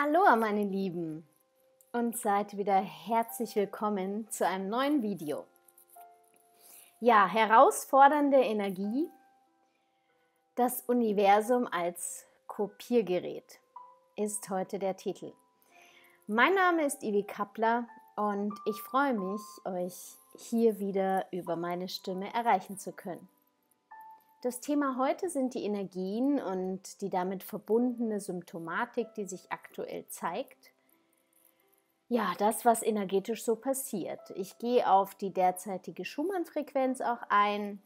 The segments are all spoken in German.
Aloha meine Lieben und seid wieder herzlich willkommen zu einem neuen Video. Ja, herausfordernde Energie, das Universum als Kopiergerät ist heute der Titel. Mein Name ist Ivi Kappler und ich freue mich, euch hier wieder über meine Stimme erreichen zu können. Das Thema heute sind die Energien und die damit verbundene Symptomatik, die sich aktuell zeigt. Ja, das, was energetisch so passiert. Ich gehe auf die derzeitige Schumann-Frequenz auch ein,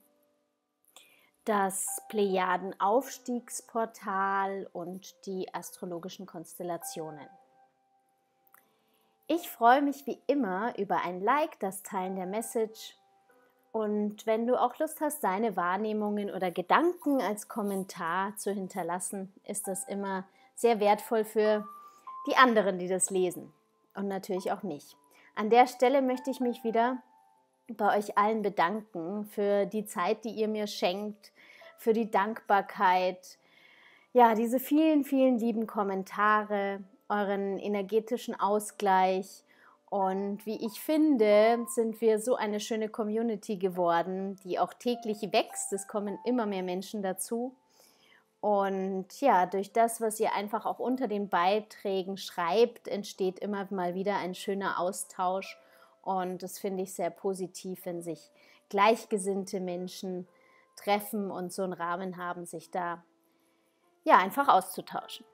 das Plejaden-Aufstiegsportal und die astrologischen Konstellationen. Ich freue mich wie immer über ein Like, das Teilen der Message und wenn du auch Lust hast, deine Wahrnehmungen oder Gedanken als Kommentar zu hinterlassen, ist das immer sehr wertvoll für die anderen, die das lesen. Und natürlich auch mich. An der Stelle möchte ich mich wieder bei euch allen bedanken für die Zeit, die ihr mir schenkt, für die Dankbarkeit, ja, diese vielen, vielen lieben Kommentare, euren energetischen Ausgleich und wie ich finde, sind wir so eine schöne Community geworden, die auch täglich wächst. Es kommen immer mehr Menschen dazu. Und ja, durch das, was ihr einfach auch unter den Beiträgen schreibt, entsteht immer mal wieder ein schöner Austausch. Und das finde ich sehr positiv, wenn sich gleichgesinnte Menschen treffen und so einen Rahmen haben, sich da ja einfach auszutauschen.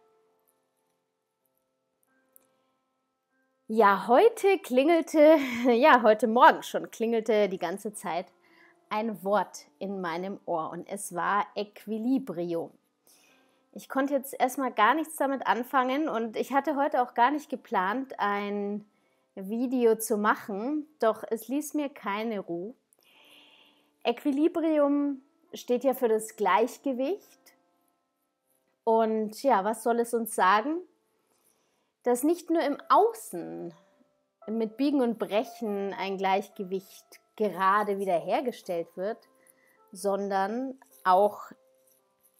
Ja, heute klingelte, ja, heute Morgen schon klingelte die ganze Zeit ein Wort in meinem Ohr und es war Equilibrio. Ich konnte jetzt erstmal gar nichts damit anfangen und ich hatte heute auch gar nicht geplant, ein Video zu machen, doch es ließ mir keine Ruhe. Equilibrium steht ja für das Gleichgewicht. Und ja, was soll es uns sagen? dass nicht nur im Außen mit Biegen und Brechen ein Gleichgewicht gerade wiederhergestellt wird, sondern auch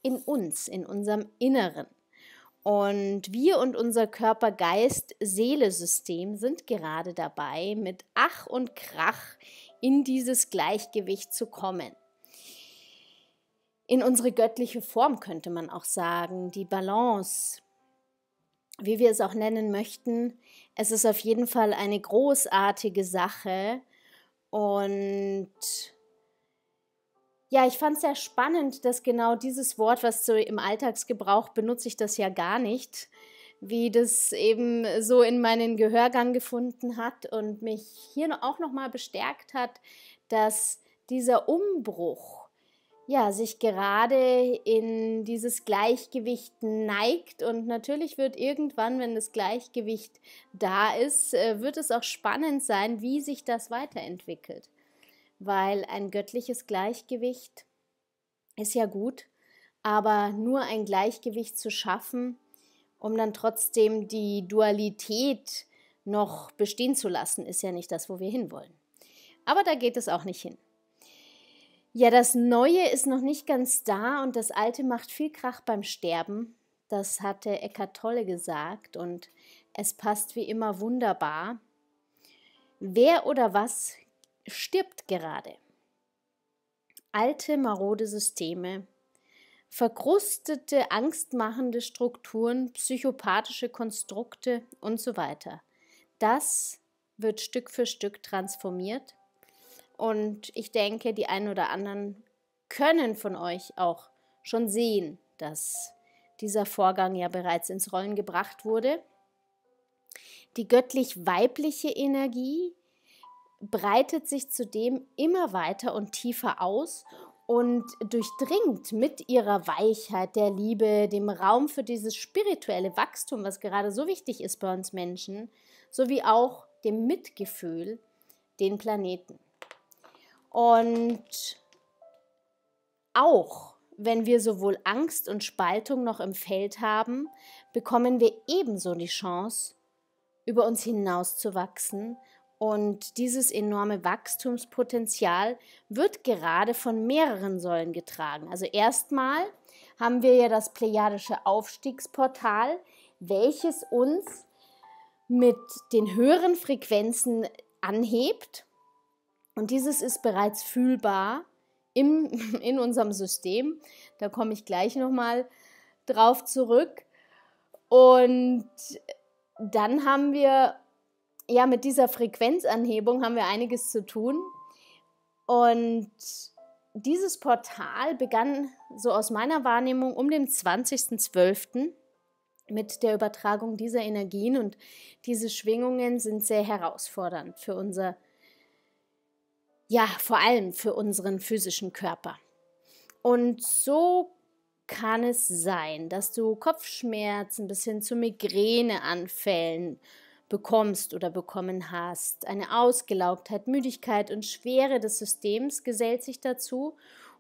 in uns, in unserem Inneren. Und wir und unser Körper, Geist, Seele, System sind gerade dabei, mit Ach und Krach in dieses Gleichgewicht zu kommen. In unsere göttliche Form könnte man auch sagen, die Balance, wie wir es auch nennen möchten. Es ist auf jeden Fall eine großartige Sache und ja, ich fand es sehr spannend, dass genau dieses Wort, was so im Alltagsgebrauch benutze ich das ja gar nicht, wie das eben so in meinen Gehörgang gefunden hat und mich hier auch nochmal bestärkt hat, dass dieser Umbruch ja, sich gerade in dieses Gleichgewicht neigt. Und natürlich wird irgendwann, wenn das Gleichgewicht da ist, äh, wird es auch spannend sein, wie sich das weiterentwickelt. Weil ein göttliches Gleichgewicht ist ja gut, aber nur ein Gleichgewicht zu schaffen, um dann trotzdem die Dualität noch bestehen zu lassen, ist ja nicht das, wo wir hinwollen. Aber da geht es auch nicht hin. Ja, das Neue ist noch nicht ganz da und das Alte macht viel Krach beim Sterben. Das hatte Eckart Tolle gesagt und es passt wie immer wunderbar. Wer oder was stirbt gerade? Alte marode Systeme, verkrustete, angstmachende Strukturen, psychopathische Konstrukte und so weiter. Das wird Stück für Stück transformiert und ich denke, die einen oder anderen können von euch auch schon sehen, dass dieser Vorgang ja bereits ins Rollen gebracht wurde. Die göttlich-weibliche Energie breitet sich zudem immer weiter und tiefer aus und durchdringt mit ihrer Weichheit, der Liebe, dem Raum für dieses spirituelle Wachstum, was gerade so wichtig ist bei uns Menschen, sowie auch dem Mitgefühl den Planeten. Und auch wenn wir sowohl Angst und Spaltung noch im Feld haben, bekommen wir ebenso die Chance, über uns hinauszuwachsen. Und dieses enorme Wachstumspotenzial wird gerade von mehreren Säulen getragen. Also erstmal haben wir ja das Plejadische Aufstiegsportal, welches uns mit den höheren Frequenzen anhebt und dieses ist bereits fühlbar im, in unserem System. Da komme ich gleich nochmal drauf zurück. Und dann haben wir, ja, mit dieser Frequenzanhebung haben wir einiges zu tun. Und dieses Portal begann so aus meiner Wahrnehmung um den 20.12. mit der Übertragung dieser Energien und diese Schwingungen sind sehr herausfordernd für unser System ja, vor allem für unseren physischen Körper. Und so kann es sein, dass du Kopfschmerzen bis hin zu Migräneanfällen bekommst oder bekommen hast. Eine Ausgelaugtheit, Müdigkeit und Schwere des Systems gesellt sich dazu.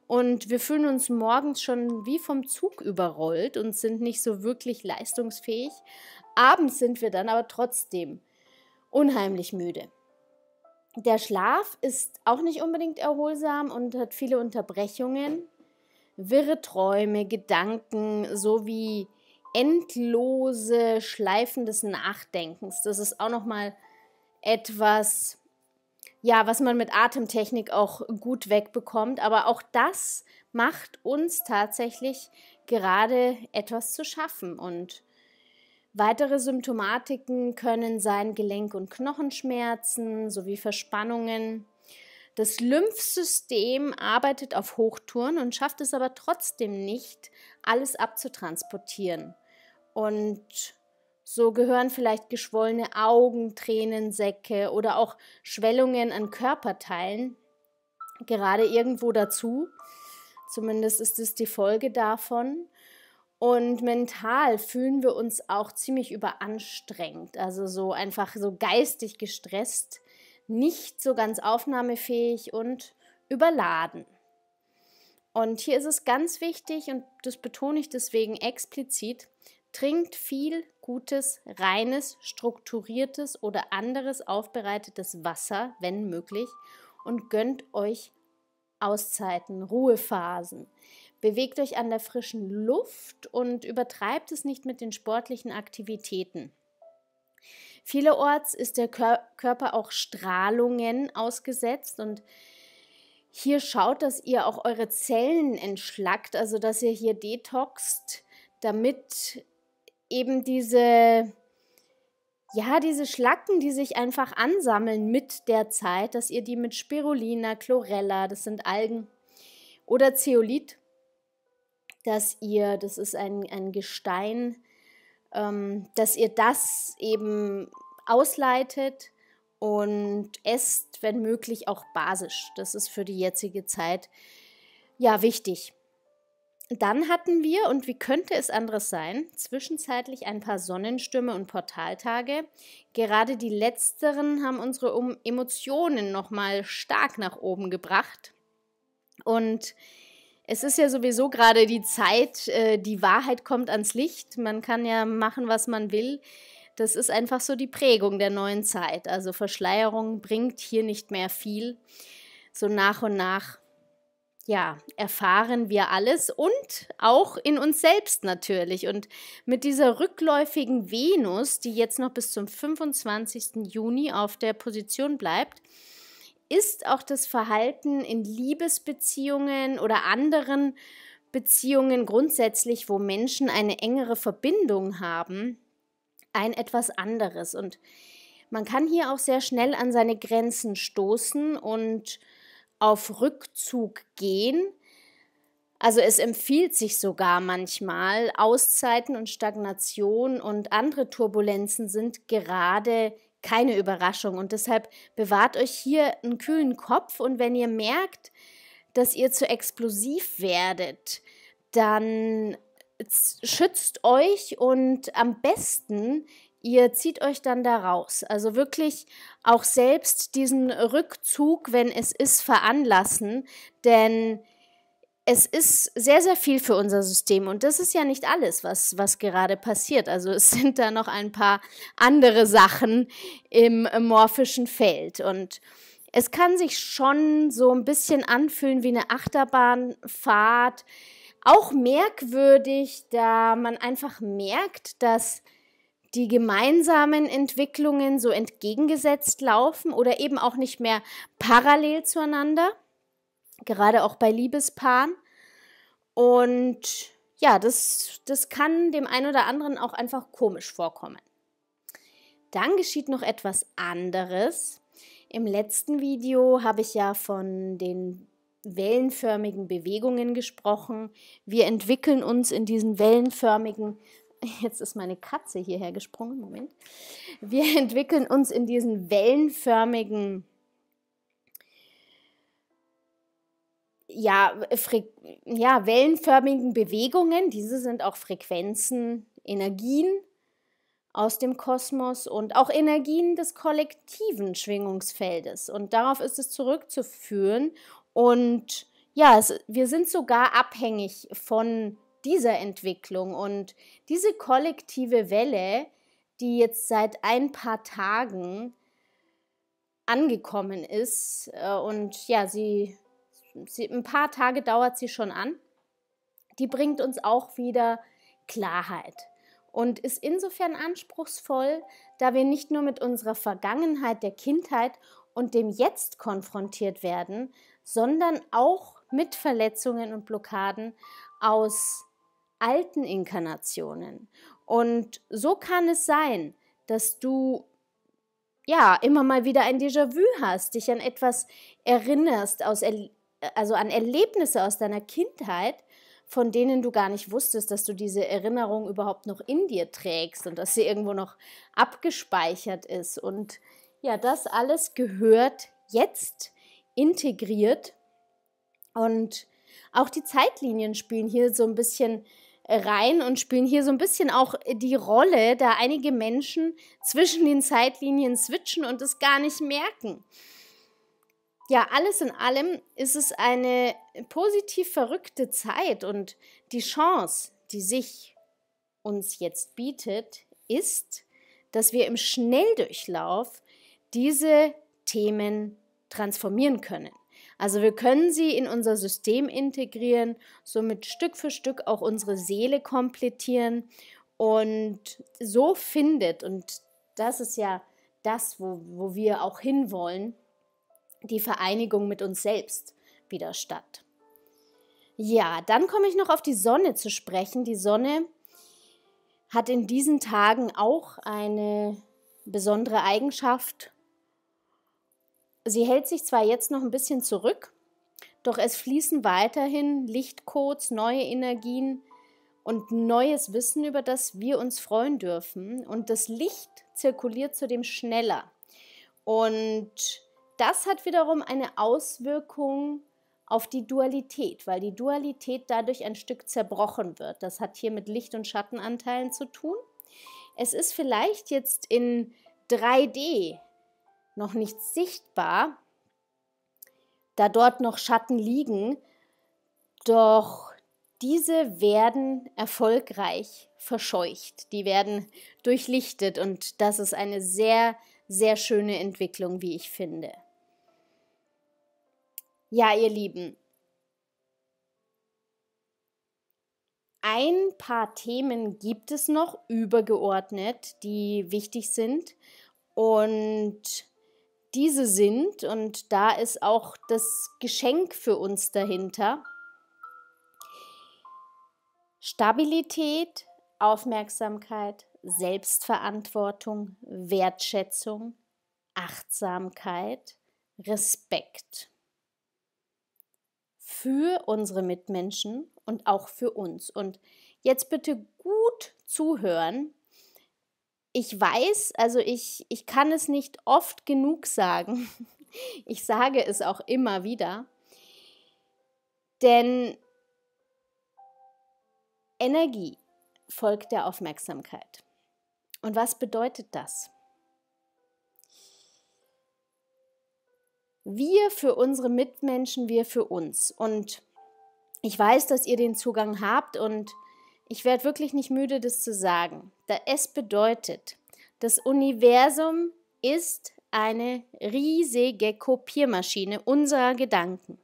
Und wir fühlen uns morgens schon wie vom Zug überrollt und sind nicht so wirklich leistungsfähig. Abends sind wir dann aber trotzdem unheimlich müde der Schlaf ist auch nicht unbedingt erholsam und hat viele Unterbrechungen, wirre Träume, Gedanken sowie endlose Schleifen des Nachdenkens. Das ist auch noch mal etwas, ja, was man mit Atemtechnik auch gut wegbekommt. Aber auch das macht uns tatsächlich gerade etwas zu schaffen und Weitere Symptomatiken können sein Gelenk- und Knochenschmerzen sowie Verspannungen. Das Lymphsystem arbeitet auf Hochtouren und schafft es aber trotzdem nicht, alles abzutransportieren. Und so gehören vielleicht geschwollene Augen, Tränensäcke oder auch Schwellungen an Körperteilen gerade irgendwo dazu. Zumindest ist es die Folge davon. Und mental fühlen wir uns auch ziemlich überanstrengt, also so einfach so geistig gestresst, nicht so ganz aufnahmefähig und überladen. Und hier ist es ganz wichtig, und das betone ich deswegen explizit, trinkt viel gutes, reines, strukturiertes oder anderes aufbereitetes Wasser, wenn möglich, und gönnt euch Auszeiten, Ruhephasen. Bewegt euch an der frischen Luft und übertreibt es nicht mit den sportlichen Aktivitäten. Vielerorts ist der Körper auch Strahlungen ausgesetzt und hier schaut, dass ihr auch eure Zellen entschlackt, also dass ihr hier detoxt, damit eben diese ja, diese Schlacken, die sich einfach ansammeln mit der Zeit, dass ihr die mit Spirulina, Chlorella, das sind Algen oder Zeolit dass ihr, das ist ein, ein Gestein, ähm, dass ihr das eben ausleitet und esst, wenn möglich, auch basisch. Das ist für die jetzige Zeit ja wichtig. Dann hatten wir, und wie könnte es anderes sein, zwischenzeitlich ein paar Sonnenstürme und Portaltage. Gerade die letzteren haben unsere um Emotionen nochmal stark nach oben gebracht. Und es ist ja sowieso gerade die Zeit, äh, die Wahrheit kommt ans Licht. Man kann ja machen, was man will. Das ist einfach so die Prägung der neuen Zeit. Also Verschleierung bringt hier nicht mehr viel. So nach und nach, ja, erfahren wir alles und auch in uns selbst natürlich. Und mit dieser rückläufigen Venus, die jetzt noch bis zum 25. Juni auf der Position bleibt, ist auch das Verhalten in Liebesbeziehungen oder anderen Beziehungen grundsätzlich, wo Menschen eine engere Verbindung haben, ein etwas anderes. Und man kann hier auch sehr schnell an seine Grenzen stoßen und auf Rückzug gehen. Also es empfiehlt sich sogar manchmal, Auszeiten und Stagnation und andere Turbulenzen sind gerade keine Überraschung. Und deshalb bewahrt euch hier einen kühlen Kopf und wenn ihr merkt, dass ihr zu explosiv werdet, dann schützt euch und am besten ihr zieht euch dann da raus. Also wirklich auch selbst diesen Rückzug, wenn es ist, veranlassen, denn es ist sehr, sehr viel für unser System und das ist ja nicht alles, was, was gerade passiert. Also es sind da noch ein paar andere Sachen im morphischen Feld und es kann sich schon so ein bisschen anfühlen wie eine Achterbahnfahrt. Auch merkwürdig, da man einfach merkt, dass die gemeinsamen Entwicklungen so entgegengesetzt laufen oder eben auch nicht mehr parallel zueinander gerade auch bei Liebespaaren. Und ja, das, das kann dem einen oder anderen auch einfach komisch vorkommen. Dann geschieht noch etwas anderes. Im letzten Video habe ich ja von den wellenförmigen Bewegungen gesprochen. Wir entwickeln uns in diesen wellenförmigen, jetzt ist meine Katze hierher gesprungen, Moment. Wir entwickeln uns in diesen wellenförmigen Bewegungen. ja, ja, wellenförmigen Bewegungen. Diese sind auch Frequenzen, Energien aus dem Kosmos und auch Energien des kollektiven Schwingungsfeldes. Und darauf ist es zurückzuführen. Und ja, es, wir sind sogar abhängig von dieser Entwicklung. Und diese kollektive Welle, die jetzt seit ein paar Tagen angekommen ist äh, und ja, sie sie, ein paar Tage dauert sie schon an. Die bringt uns auch wieder Klarheit und ist insofern anspruchsvoll, da wir nicht nur mit unserer Vergangenheit der Kindheit und dem Jetzt konfrontiert werden, sondern auch mit Verletzungen und Blockaden aus alten Inkarnationen. Und so kann es sein, dass du ja immer mal wieder ein Déjà-vu hast, dich an etwas erinnerst aus er äh, also an Erlebnisse aus deiner Kindheit, von denen du gar nicht wusstest, dass du diese Erinnerung überhaupt noch in dir trägst und dass sie irgendwo noch abgespeichert ist. Und ja, das alles gehört jetzt integriert. Und auch die Zeitlinien spielen hier so ein bisschen äh, rein und spielen hier so ein bisschen auch die Rolle, da einige Menschen zwischen den Zeitlinien switchen und es gar nicht merken ja, alles in allem ist es eine positiv verrückte Zeit und die Chance, die sich uns jetzt bietet, ist, dass wir im Schnelldurchlauf diese Themen transformieren können. Also wir können sie in unser System integrieren, somit Stück für Stück auch unsere Seele komplettieren und so findet, und das ist ja das, wo, wo wir auch hinwollen, die Vereinigung mit uns selbst wieder statt. Ja, dann komme ich noch auf die Sonne zu sprechen. Die Sonne hat in diesen Tagen auch eine besondere Eigenschaft. Sie hält sich zwar jetzt noch ein bisschen zurück, doch es fließen weiterhin Lichtcodes, neue Energien und neues Wissen, über das wir uns freuen dürfen. Und das Licht zirkuliert zudem schneller. Und das hat wiederum eine Auswirkung auf die Dualität, weil die Dualität dadurch ein Stück zerbrochen wird. Das hat hier mit Licht- und Schattenanteilen zu tun. Es ist vielleicht jetzt in 3D noch nicht sichtbar, da dort noch Schatten liegen, doch diese werden erfolgreich verscheucht, die werden durchlichtet und das ist eine sehr, sehr schöne Entwicklung, wie ich finde. Ja, ihr Lieben, ein paar Themen gibt es noch übergeordnet, die wichtig sind. Und diese sind, und da ist auch das Geschenk für uns dahinter, Stabilität, Aufmerksamkeit, Selbstverantwortung, Wertschätzung, Achtsamkeit, Respekt für unsere Mitmenschen und auch für uns. Und jetzt bitte gut zuhören. Ich weiß, also ich, ich kann es nicht oft genug sagen. Ich sage es auch immer wieder. Denn Energie folgt der Aufmerksamkeit. Und was bedeutet das? wir für unsere Mitmenschen, wir für uns. Und ich weiß, dass ihr den Zugang habt und ich werde wirklich nicht müde, das zu sagen. Da es bedeutet, das Universum ist eine riesige Kopiermaschine unserer Gedanken.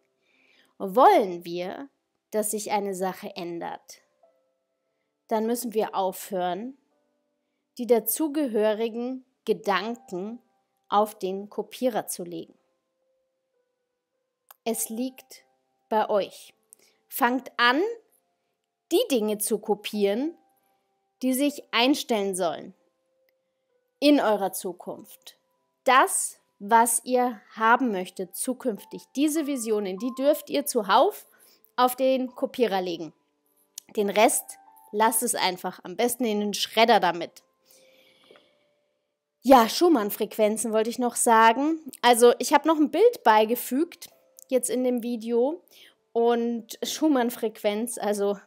Wollen wir, dass sich eine Sache ändert, dann müssen wir aufhören, die dazugehörigen Gedanken auf den Kopierer zu legen es liegt bei euch. Fangt an, die Dinge zu kopieren, die sich einstellen sollen in eurer Zukunft. Das, was ihr haben möchtet zukünftig, diese Visionen, die dürft ihr zuhauf auf den Kopierer legen. Den Rest lasst es einfach, am besten in den Schredder damit. Ja, Schumann-Frequenzen wollte ich noch sagen. Also ich habe noch ein Bild beigefügt jetzt in dem Video und Schumann-Frequenz, also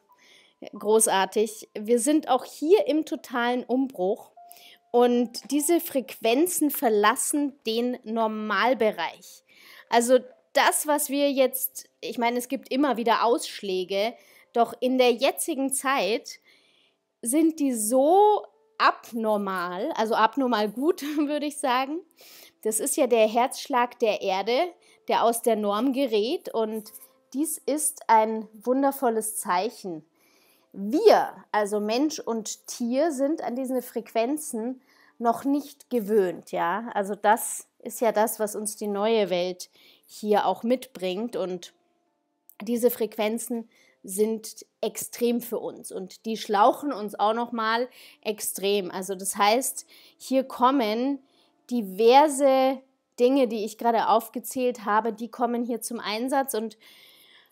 großartig. Wir sind auch hier im totalen Umbruch und diese Frequenzen verlassen den Normalbereich. Also das, was wir jetzt, ich meine, es gibt immer wieder Ausschläge, doch in der jetzigen Zeit sind die so abnormal, also abnormal gut, würde ich sagen. Das ist ja der Herzschlag der Erde, der aus der Norm gerät und dies ist ein wundervolles Zeichen. Wir, also Mensch und Tier, sind an diese Frequenzen noch nicht gewöhnt, ja. Also das ist ja das, was uns die neue Welt hier auch mitbringt und diese Frequenzen sind extrem für uns und die schlauchen uns auch noch mal extrem. Also das heißt, hier kommen diverse Dinge, die ich gerade aufgezählt habe, die kommen hier zum Einsatz und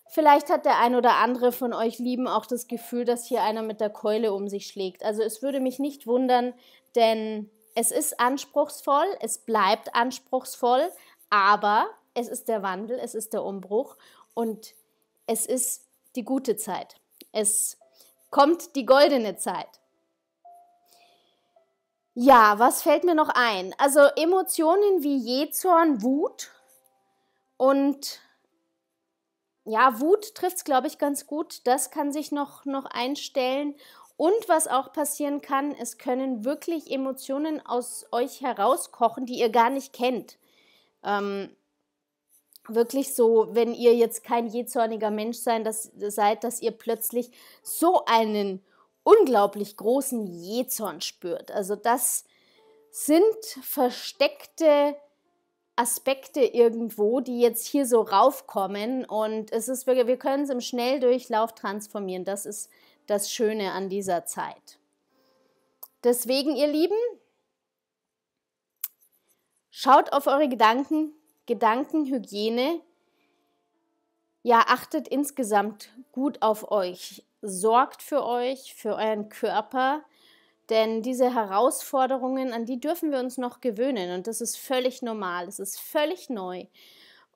vielleicht hat der ein oder andere von euch Lieben auch das Gefühl, dass hier einer mit der Keule um sich schlägt. Also es würde mich nicht wundern, denn es ist anspruchsvoll, es bleibt anspruchsvoll, aber es ist der Wandel, es ist der Umbruch und es ist die gute Zeit. Es kommt die goldene Zeit. Ja, was fällt mir noch ein? Also Emotionen wie Jezorn, Wut und ja, Wut trifft es, glaube ich, ganz gut. Das kann sich noch, noch einstellen. Und was auch passieren kann, es können wirklich Emotionen aus euch herauskochen, die ihr gar nicht kennt. Ähm, wirklich so, wenn ihr jetzt kein jezorniger Mensch sein, dass, seid, dass ihr plötzlich so einen unglaublich großen Jezorn spürt. Also das sind versteckte Aspekte irgendwo, die jetzt hier so raufkommen und es ist wirklich, wir können es im Schnelldurchlauf transformieren. Das ist das Schöne an dieser Zeit. Deswegen, ihr Lieben, schaut auf eure Gedanken, Gedankenhygiene. Ja, achtet insgesamt gut auf euch sorgt für euch, für euren Körper, denn diese Herausforderungen, an die dürfen wir uns noch gewöhnen und das ist völlig normal, es ist völlig neu.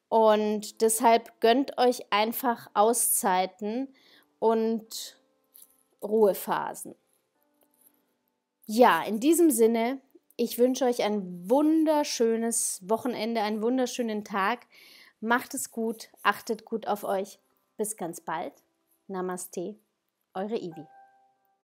Und deshalb gönnt euch einfach Auszeiten und Ruhephasen. Ja, in diesem Sinne, ich wünsche euch ein wunderschönes Wochenende, einen wunderschönen Tag. Macht es gut, achtet gut auf euch. Bis ganz bald. Namaste. e 是。r e